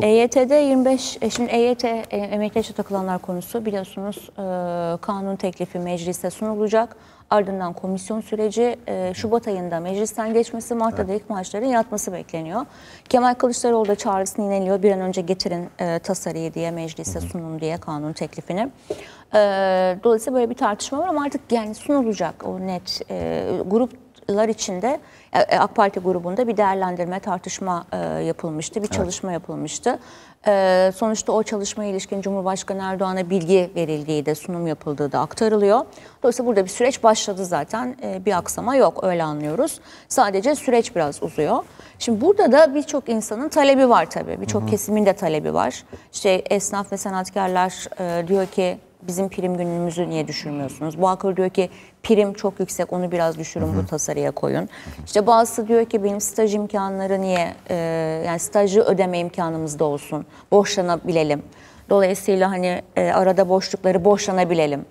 çok... EYT'de 25, e, şimdi EYT e, emekli yaşa takılanlar konusu biliyorsunuz e, kanun teklifi meclise sunulacak. Ardından komisyon süreci Şubat ayında meclisten geçmesi, Mart'ta ilk maaşların yatması bekleniyor. Kemal Kılıçdaroğlu da çağrısını ineliyor. Bir an önce getirin tasarıyı diye meclise sunun diye kanun teklifini. E, dolayısıyla böyle bir tartışma var ama artık yani sunulacak o net grup yıllar içinde e, e, AK Parti grubunda bir değerlendirme, tartışma e, yapılmıştı, bir çalışma evet. yapılmıştı. Sonuçta o çalışmaya ilişkin Cumhurbaşkanı Erdoğan'a bilgi verildiği de sunum yapıldığı da aktarılıyor. Dolayısıyla burada bir süreç başladı zaten. Bir aksama yok öyle anlıyoruz. Sadece süreç biraz uzuyor. Şimdi burada da birçok insanın talebi var tabii. Birçok kesimin de talebi var. İşte esnaf ve sanatkarlar diyor ki bizim prim günümüzü niye düşürmüyorsunuz? Bu akıl diyor ki prim çok yüksek onu biraz düşürün Hı -hı. bu tasarıya koyun. İşte bazısı diyor ki benim staj imkanları niye e, yani stajı ödeme imkanımız da olsun. boşlanabilelim. Dolayısıyla hani e, arada boşlukları boşlanabilelim.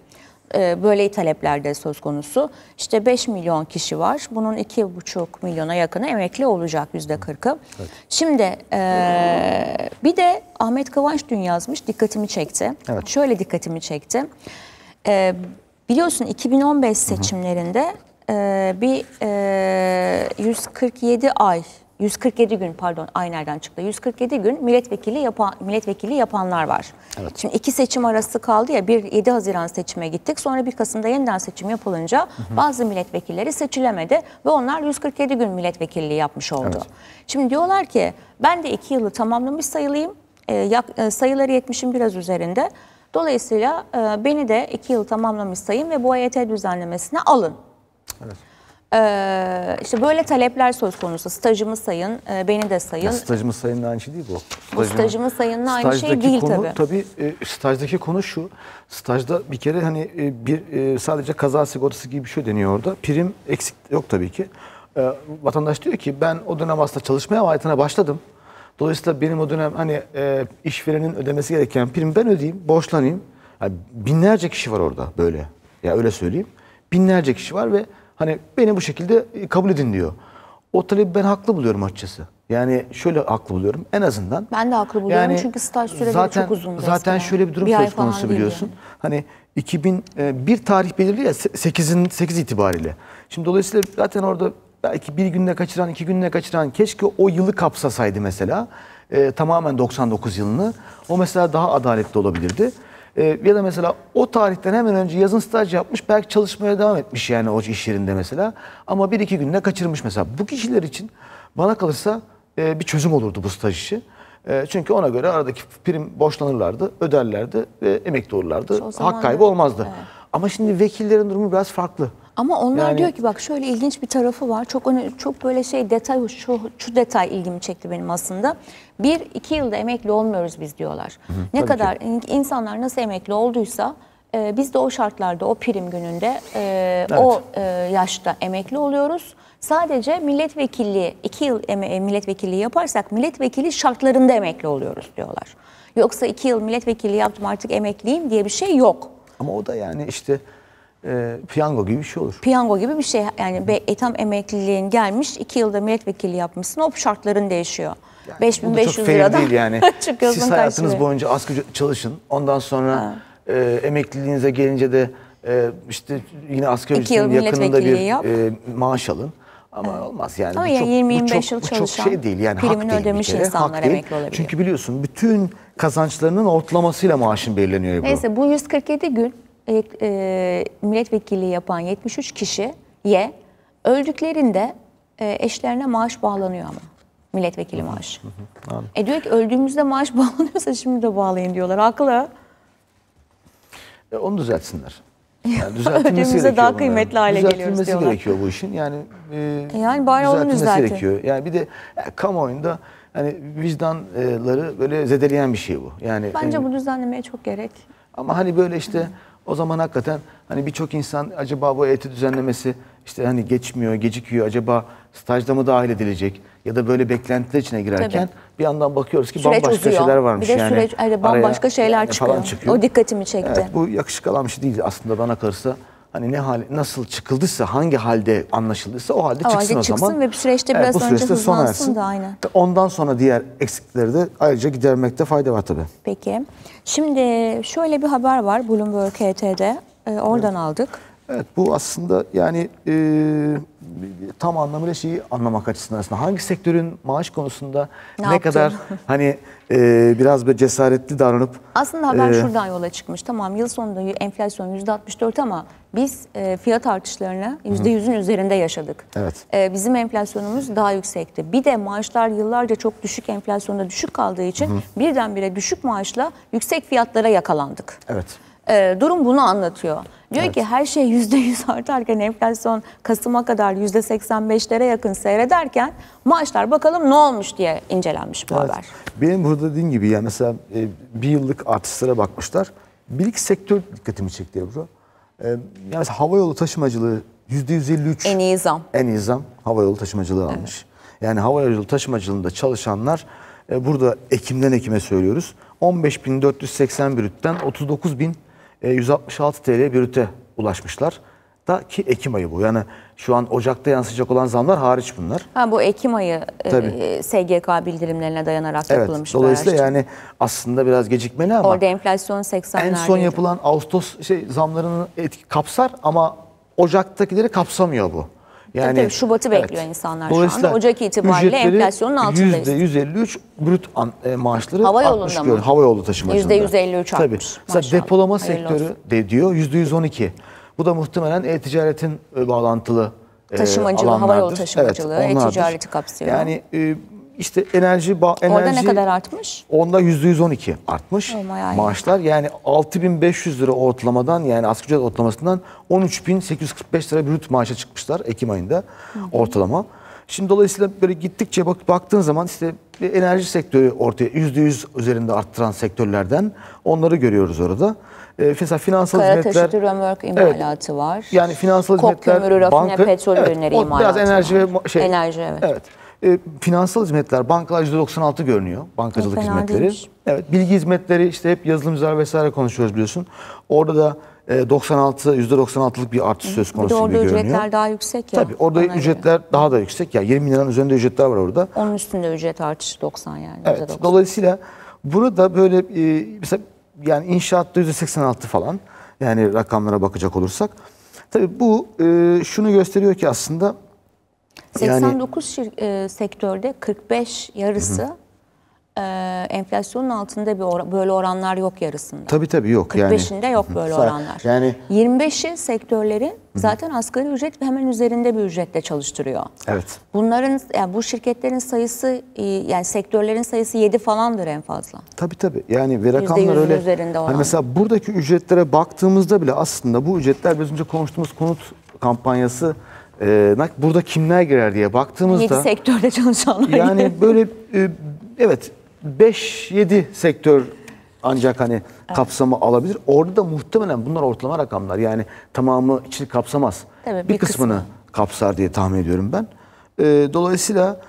E, böyle taleplerde söz konusu. İşte 5 milyon kişi var. Bunun 2,5 milyona yakını emekli olacak %40'ı. Evet. Şimdi e, bir de Ahmet Kıvanç dün yazmış dikkatimi çekti. Evet. Şöyle dikkatimi çekti. E, Biliyorsun 2015 seçimlerinde e, bir e, 147 ay 147 gün pardon ay nereden çıktı? 147 gün milletvekili yapan milletvekili yapanlar var. Evet. Şimdi iki seçim arası kaldı ya. Bir 7 Haziran seçime gittik. Sonra 1 Kasım'da yeniden seçim yapılınca hı hı. bazı milletvekilleri seçilemedi ve onlar 147 gün milletvekilliği yapmış oldu. Evet. Şimdi diyorlar ki ben de 2 yılı tamamlamış sayılayım. E, yak, e, sayıları 70'in biraz üzerinde. Dolayısıyla e, beni de iki yıl tamamlamış sayın ve bu EYT düzenlemesine alın. Evet. Ee, işte böyle talepler söz konusu. Stajımı sayın, e, beni de sayın. Ya stajımı sayın aynı şey değil bu. Stajımı, stajımı sayınla aynı şey değil konu, tabii. Tabii e, stajdaki konu şu. Stajda bir kere hani e, bir e, sadece kaza sigortası gibi bir şey deniyor orada. Prim eksik yok tabii ki. E, vatandaş diyor ki ben o dönem aslında çalışmaya hayatına başladım. Dolayısıyla benim o dönem hani e, işverenin ödemesi gereken prim ben ödeyeyim, borçlanayım. Yani binlerce kişi var orada böyle. Ya yani öyle söyleyeyim. Binlerce kişi var ve hani beni bu şekilde e, kabul edin diyor. O talebi ben haklı buluyorum açıkçası. Yani şöyle haklı buluyorum en azından. Ben de haklı buluyorum yani, çünkü staj süreleri zaten, çok uzun. Zaten eskiden. şöyle bir durum bir söz konusu biliyorsun. Yani. Hani 2001 e, tarih belirli ya 8'in 8 itibariyle. Şimdi dolayısıyla zaten orada belki bir günde kaçıran, iki günde kaçıran keşke o yılı kapsasaydı mesela. E, tamamen 99 yılını. O mesela daha adaletli olabilirdi. E, ya da mesela o tarihten hemen önce yazın staj yapmış belki çalışmaya devam etmiş yani o iş yerinde mesela. Ama bir iki günde kaçırmış mesela. Bu kişiler için bana kalırsa e, bir çözüm olurdu bu staj işi. E, çünkü ona göre aradaki prim boşlanırlardı öderlerdi ve emekli olurlardı. Hak kaybı olmazdı. Evet. Ama şimdi vekillerin durumu biraz farklı. Ama onlar yani, diyor ki bak şöyle ilginç bir tarafı var. Çok çok böyle şey detay şu, şu detay ilgimi çekti benim aslında. Bir iki yılda emekli olmuyoruz biz diyorlar. Hı, ne kadar ki. insanlar nasıl emekli olduysa e, biz de o şartlarda o prim gününde e, evet. o e, yaşta emekli oluyoruz. Sadece milletvekilliği iki yıl e, milletvekilliği yaparsak milletvekili şartlarında emekli oluyoruz diyorlar. Yoksa iki yıl milletvekili yaptım artık emekliyim diye bir şey yok. Ama o da yani işte e, piyango gibi bir şey olur. Piyango gibi bir şey. Yani be, e, tam emekliliğin gelmiş, iki yılda milletvekili yapmışsın. O şartların değişiyor. Yani 5500 liradan değil yani. Siz hayatınız karşılığı. boyunca asgari çalışın. Ondan sonra e, emekliliğinize gelince de e, işte yine asgari ücretin yakınında bir yap. e, maaş alın. Ama evet. olmaz yani. Ama bu çok, 20 bu çok, yıl çalışan çok şey değil yani hak değil ödemiş kere. insanlar hak emekli değil. olabiliyor. Çünkü biliyorsun bütün kazançlarının ortalamasıyla maaşın belirleniyor. Bu. Neyse bu 147 gün e, milletvekili yapan 73 kişiye öldüklerinde e, eşlerine maaş bağlanıyor ama. Milletvekili maaş. e diyor ki öldüğümüzde maaş bağlanıyorsa şimdi de bağlayın diyorlar. Haklı. E, onu düzeltsinler. Yani Ödüğümüzde daha kıymetli hale geliyoruz diyorlar. Düzeltilmesi gerekiyor bu işin. Yani, e, e yani bari onu düzeltin. gerekiyor. Yani bir de yani kamuoyunda yani vicdanları böyle zedeleyen bir şey bu. Yani Bence yani, bu düzenlemeye çok gerek. Ama hani böyle işte o zaman hakikaten hani birçok insan acaba bu eti düzenlemesi işte hani geçmiyor, gecikiyor. Acaba stajda mı dahil edilecek? Ya da böyle beklentiler içine girerken Tabii. bir yandan bakıyoruz ki süreç bambaşka uzuyor. şeyler varmış. Bir de yani süreç, yani bambaşka şeyler çıkıyor. çıkıyor. O dikkatimi çekti. Evet, bu yakışık alan bir şey değil aslında bana kalırsa hani ne hal nasıl çıkıldıysa hangi halde anlaşıldıysa o halde o çıksın halde o çıksın ve bir süreçte biraz e, bu süreçte sona ersin. da aynı. Ondan sonra diğer eksikleri de ayrıca gidermekte fayda var tabii. Peki. Şimdi şöyle bir haber var Bloomberg HT'de. E, ee, oradan evet. aldık. Evet bu aslında yani e, tam anlamıyla şeyi anlamak açısından aslında hangi sektörün maaş konusunda ne, ne kadar hani e, biraz böyle cesaretli davranıp aslında haber e, şuradan yola çıkmış tamam yıl sonunda enflasyon %64 ama biz e, fiyat artışlarına %100'ün üzerinde yaşadık. Evet. E, bizim enflasyonumuz daha yüksekti. Bir de maaşlar yıllarca çok düşük enflasyonda düşük kaldığı için hı birdenbire düşük maaşla yüksek fiyatlara yakalandık. Evet. E, durum bunu anlatıyor. Diyor evet. ki her şey %100 artarken enflasyon Kasım'a kadar %85'lere yakın seyrederken maaşlar bakalım ne olmuş diye incelenmiş bu evet. haber. Benim burada dediğim gibi yani mesela e, bir yıllık artışlara bakmışlar. Bir iki sektör dikkatimi çekti Ebru. E, yani havayolu taşımacılığı yüzde yüz %153. En iyi zam. En iyi zam havayolu taşımacılığı evet. almış. Yani havayolu taşımacılığında çalışanlar e, burada Ekim'den Ekim'e söylüyoruz. 15.481 brütten 39.166 e, TL brüte ulaşmışlar da ki Ekim ayı bu. Yani şu an Ocak'ta yansıyacak olan zamlar hariç bunlar. Ha bu Ekim ayı e, Tabii. E, SGK bildirimlerine dayanarak evet, yapılmış. Dolayısıyla bir yani aslında biraz gecikmeli ama. Orada enflasyon 80'lerdeydi. En son yapılan Ağustos şey zamlarını etki, kapsar ama Ocak'takileri kapsamıyor bu. Yani tabii, tabii Şubat'ı evet. bekliyor insanlar şu anda. Ocak itibariyle enflasyonun altındayız. %153 brüt an, e, maaşları Hava yolunda mı? Hava yolu taşımacılığında. %153 artmış. Tabii. Mesela depolama Hayırlı sektörü olsun. de diyor %112. Bu da muhtemelen e-ticaretin e, bağlantılı e, taşımacılığı, alanlardır. hava taşımacılığı, evet, e-ticareti kapsıyor. Yani e, işte enerji, enerji... Orada ne kadar artmış? Onda %112 artmış Olmaya oh, maaşlar. Yani 6500 lira ortalamadan yani asgari ücret ortalamasından 13845 lira brüt maaşa çıkmışlar Ekim ayında Hı -hı. ortalama. Şimdi dolayısıyla böyle gittikçe bak, baktığın zaman işte bir enerji sektörü ortaya yüzde yüz üzerinde arttıran sektörlerden onları görüyoruz orada. E, mesela finansal Kara hizmetler... Kara taşıtı römörk imalatı evet, var. Yani finansal Kop hizmetler... Kömürü, rafine, banka, petrol evet, ürünleri imalatı biraz enerji var. ve şey... Enerji evet. evet. E, finansal hizmetler, bankalar %96 görünüyor. Bankacılık e, hizmetleri. Değilmiş. Evet, bilgi hizmetleri işte hep yazılımcılar vesaire konuşuyoruz biliyorsun. Orada da 96 e, %96'lık bir artış söz konusu Bir de orada ücretler daha yüksek ya. Tabii orada ücretler göre. daha da yüksek. Ya yani 20 liranın üzerinde ücretler var orada. Onun üstünde ücret artışı 90 yani. Evet. 90. Dolayısıyla burada böyle e, mesela yani inşaatta %86 falan yani rakamlara bakacak olursak. Tabii bu e, şunu gösteriyor ki aslında 89 yani, şir, e, sektörde 45 yarısı hı ee, enflasyonun altında bir or böyle oranlar yok yarısında. Tabii tabii yok. 45'inde yani. yok böyle oranlar. Yani 25'i sektörlerin zaten asgari ücret ve hemen üzerinde bir ücretle çalıştırıyor. Evet. Bunların yani bu şirketlerin sayısı yani sektörlerin sayısı 7 falandır en fazla. Tabii tabii. Yani ve rakamlar öyle. Üzerinde hani oran. Hani mesela buradaki ücretlere baktığımızda bile aslında bu ücretler biraz önce konuştuğumuz konut kampanyası e, burada kimler girer diye baktığımızda 7 sektörde çalışanlar. Yani böyle e, evet 5-7 sektör ancak hani kapsamı alabilir. Orada da muhtemelen bunlar ortalama rakamlar. Yani tamamı içini kapsamaz. Tabii, bir, bir kısmını kapsar diye tahmin ediyorum ben. Ee, dolayısıyla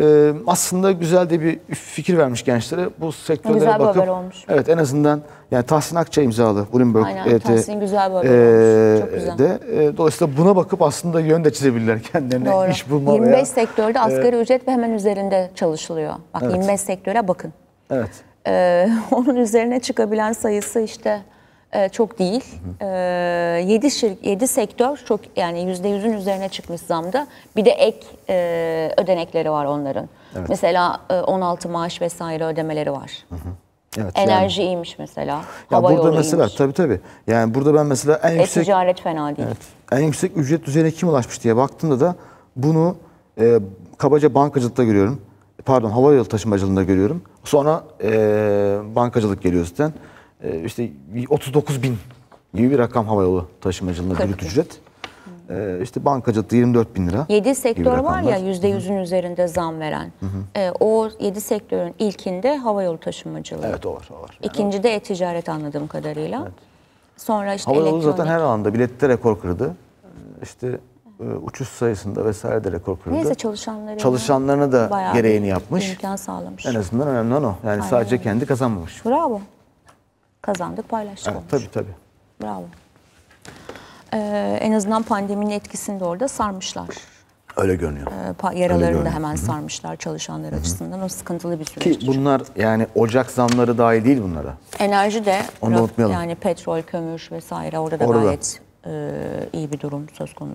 e, aslında güzel de bir fikir vermiş gençlere. Bu sektörlere hani güzel bakıp haber olmuş. evet en azından yani Tahsin Akça imzalı Bloomberg Aynen, e, Tahsin güzel bir haber e, olmuş. Çok güzel. De, e, dolayısıyla buna bakıp aslında yön de çizebilirler kendilerine Doğru. iş bulma 25 veya, sektörde asgari e, ücret ve hemen üzerinde çalışılıyor. Bak evet. 25 sektöre bakın. Evet. Ee, onun üzerine çıkabilen sayısı işte e, çok değil. E, 7 şirk, 7 sektör çok yani %100'ün üzerine çıkmış zamda. Bir de ek e, ödenekleri var onların. Evet. Mesela e, 16 maaş vesaire ödemeleri var. Hı hı. Evet, Enerji yani. iyiymiş mesela. Ya hava burada mesela iyiymiş. tabii tabii. Yani burada ben mesela en e, yüksek ticaret fena değil. Evet, en yüksek ücret düzeyine kim ulaşmış diye baktığımda da bunu e, kabaca bankacılıkta görüyorum. Pardon, hava yolu taşımacılığında görüyorum. Sonra e, bankacılık geliyor zaten e, işte 39 bin gibi bir rakam havayolu taşımacılığında brüt ücret. İşte ee, işte bankacılıkta 24 bin lira. 7 sektör var ya %100'ün üzerinde zam veren. Hı hı. E, o 7 sektörün ilkinde havayolu taşımacılığı. Evet o var. O var. Yani İkincide e-ticaret anladığım kadarıyla. Evet. Sonra işte havayolu elektronik. zaten her alanda bilette rekor kırdı. İşte e, uçuş sayısında vesaire de rekor kırdı. Neyse çalışanları çalışanlarına da gereğini yapmış. İmkan sağlamış. En azından önemli o. Yani Aynen. sadece kendi kazanmamış. Bravo kazandık, paylaştık evet, olmuş. Tabii tabii. Bravo. Ee, en azından pandeminin etkisini de orada sarmışlar. Öyle görünüyor. Ee, yaralarını da hemen Hı -hı. sarmışlar çalışanlar Hı -hı. açısından. O sıkıntılı bir süreç. Ki bunlar yani ocak zamları dahil değil bunlara. Enerji de. Onu unutmayalım. Yani petrol, kömür vesaire orada da orada. gayet e, iyi bir durum söz konusu.